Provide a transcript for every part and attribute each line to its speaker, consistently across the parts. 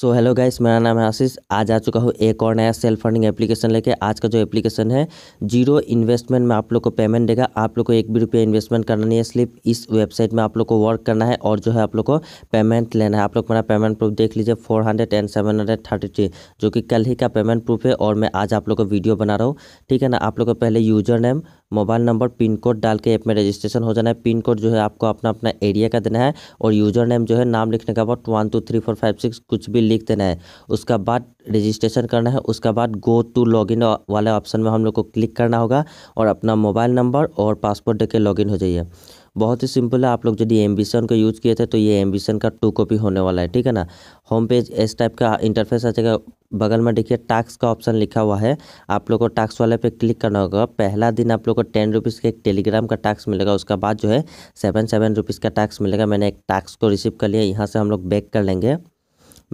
Speaker 1: so hello guys मेरा नाम है आशीष आज आ चुका हूँ एक और नया सेल्फ फंडिंग एप्लीकेशन लेके आज का जो एप्लीकेशन है जीरो इन्वेस्टमेंट में आप लोग को पेमेंट देगा आप लोग को एक भी रुपया इन्वेस्टमेंट करना नहीं है स्लिप इस वेबसाइट में आप लोग को वर्क करना है और जो है आप लोग को पेमेंट लेना है आप लोग मेरा पेमेंट प्रूफ देख लीजिए four hundred and seven hundred thirty three जो कि कल ही का पेमेंट प्रूफ है और मैं आज आप लोग को वीडियो बना रहा हूँ ठीक है ना आप लोग को पहले user name mobile number pin code डाल के ऐप में रजिस्ट्रेशन हो जाना है पिन कोड जो है आपको अपना अपना एरिया का देना है और यूज़र नेम जो है नाम लिखने के बाद one two three four five six कुछ भी लिख देना है उसका बाद रजिस्ट्रेशन करना है उसका बाद गो टू लॉगिन वाले ऑप्शन में हम लोग को क्लिक करना होगा और अपना मोबाइल नंबर और पासपोर्ट दे के लॉगिन हो जाइए बहुत ही सिंपल है आप लोग यदि एम्बिशन को यूज़ किए थे तो ये एम्बिशन का टू कॉपी होने वाला है ठीक है ना होम पेज इस टाइप का इंटरफेस आ जाएगा बगल में देखिए टैक्स का ऑप्शन लिखा हुआ है आप लोग को टैक्स वाले पे क्लिक करना होगा पहला दिन आप लोग को टेन रुपीज़ का एक टेलीग्राम का टैक्स मिलेगा उसका बाद जो है सेवन सेवन रुपीज़ का टैक्स मिलेगा मैंने एक टैक्स को रिसीव कर लिया यहाँ से हम लोग बैक कर लेंगे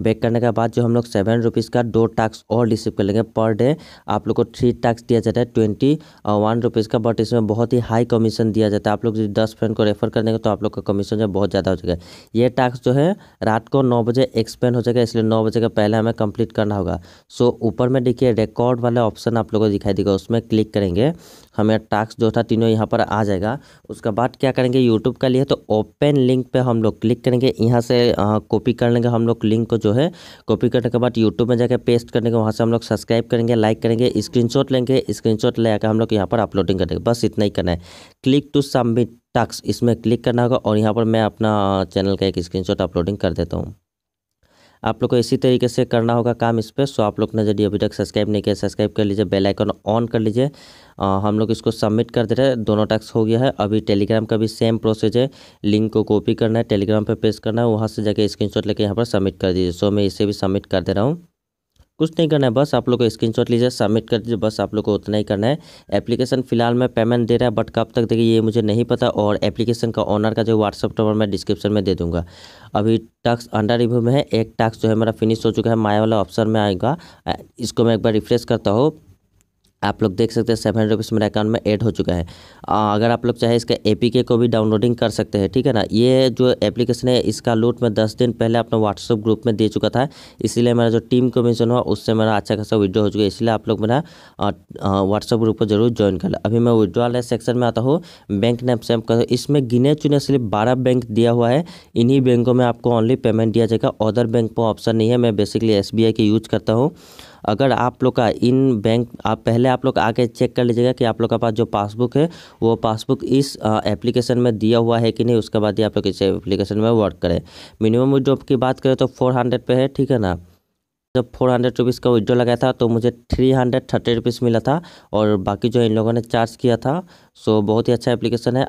Speaker 1: बैक करने के बाद जो हम लोग सेवन रुपीज़ का दो टैक्स और रिसीव कर लेंगे पर डे आप लोग को थ्री टैक्स दिया जाता है ट्वेंटी वन रुपीज़ का बट इसमें बहुत ही हाई कमीशन दिया जाता है आप लोग दस फ्रेंड को रेफर करने का तो आप लोग का कमीशन जो बहुत ज़्यादा हो जाएगा ये टैक्स जो है रात को नौ बजे एक्सपेंड हो जाएगा इसलिए नौ बजे का पहले हमें कंप्लीट करना होगा सो ऊपर में देखिए रिकॉर्ड वाला ऑप्शन आप लोग को दिखाई देगा उसमें क्लिक करेंगे हमें टास्क जो था तीनों यहाँ पर आ जाएगा उसके बाद क्या करेंगे यूट्यूब का लिए तो ओपन लिंक पे हम लोग क्लिक करेंगे यहाँ से कॉपी कर लेंगे हम लोग लिंक को जो है कॉपी करने के बाद यूट्यूब में जाकर पेस्ट करने के वहाँ से हम लोग सब्सक्राइब करेंगे लाइक करेंगे स्क्रीन लेंगे शॉट ले आकर हम लोग यहाँ पर अपलोडिंग करेंगे बस इतना ही करना है क्लिक टू सबमिट टास्क इसमें क्लिक करना होगा और यहाँ पर मैं अपना चैनल का एक स्क्रीनशॉट अपलोडिंग कर देता हूँ आप लोग को इसी तरीके से करना होगा काम इस पर सो आप लोग ने जब अभी तक सब्सक्राइब नहीं किया सब्सक्राइब कर लीजिए बेल आइकन ऑन कर लीजिए हम लोग इसको सबमिट कर दे रहे हैं दोनों टास्क हो गया है अभी टेलीग्राम का भी सेम प्रोसेस है लिंक को कॉपी करना है टेलीग्राम पर पेश पेस्ट करना है वहाँ से स्क्रीन शॉट लेके यहाँ पर सबमिट कर दीजिए सो मैं इसे भी सबमिट कर दे रहा हूँ कुछ नहीं करना है बस आप लोग को शॉट लीजिए सबमिट कर दीजिए बस आप लोग को उतना ही करना है एप्लीकेशन फिलहाल मैं पेमेंट दे रहा है बट कब तक देखिए ये मुझे नहीं पता और एप्लीकेशन का ऑनर का जो व्हाट्सअप नंबर मैं डिस्क्रिप्शन में दे दूंगा अभी टास्क अंडर रिव्यू में है एक टास्क जो है मेरा फिनिश हो चुका है माया वाला ऑप्शन में आएगा इसको मैं एक बार रिफ्रेश करता हूँ आप लोग देख सकते हैं सेवन हंड्रेड मेरे अकाउंट में ऐड हो चुका है आ, अगर आप लोग चाहे इसका ए को भी डाउनलोडिंग कर सकते हैं ठीक है ना ये जो एप्लीकेशन है इसका लूट मैं दस दिन पहले अपने व्हाट्सअप ग्रुप में दे चुका था इसीलिए मेरा जो टीम कमीशन हुआ उससे मेरा अच्छा खासा विड्रो हो चुका है इसलिए आप लोग मेरा व्हाट्सअप ग्रुप को जरूर ज्वाइन कर लें अभी मैं विड्रॉल सेक्शन में आता हूँ बैंक नेम सेम कर इसमें गिने चुने सिर्फ बारह बैंक दिया हुआ है इन्हीं बैंकों में आपको ओनली पेमेंट दिया जाएगा अदर बैंक पर ऑप्शन नहीं है मैं बेसिकली एस के यूज करता हूँ अगर आप लोग का इन बैंक आप पहले आप लोग आके चेक कर लीजिएगा कि आप लोग के पास जो पासबुक है वो पासबुक इस एप्लीकेशन में दिया हुआ है कि नहीं उसके बाद ही आप लोग इस एप्लीकेशन में वर्क करें मिनिमम जॉब की बात करें तो फोर हंड्रेड पर है ठीक है ना जब फोर हंड्रेड रुपीज़ का विड्रो लगाया था तो मुझे थ्री हंड्रेड थर्टी रुपीज़ मिला था और बाकी जो इन लोगों ने चार्ज किया था सो बहुत ही अच्छा एप्लीकेशन है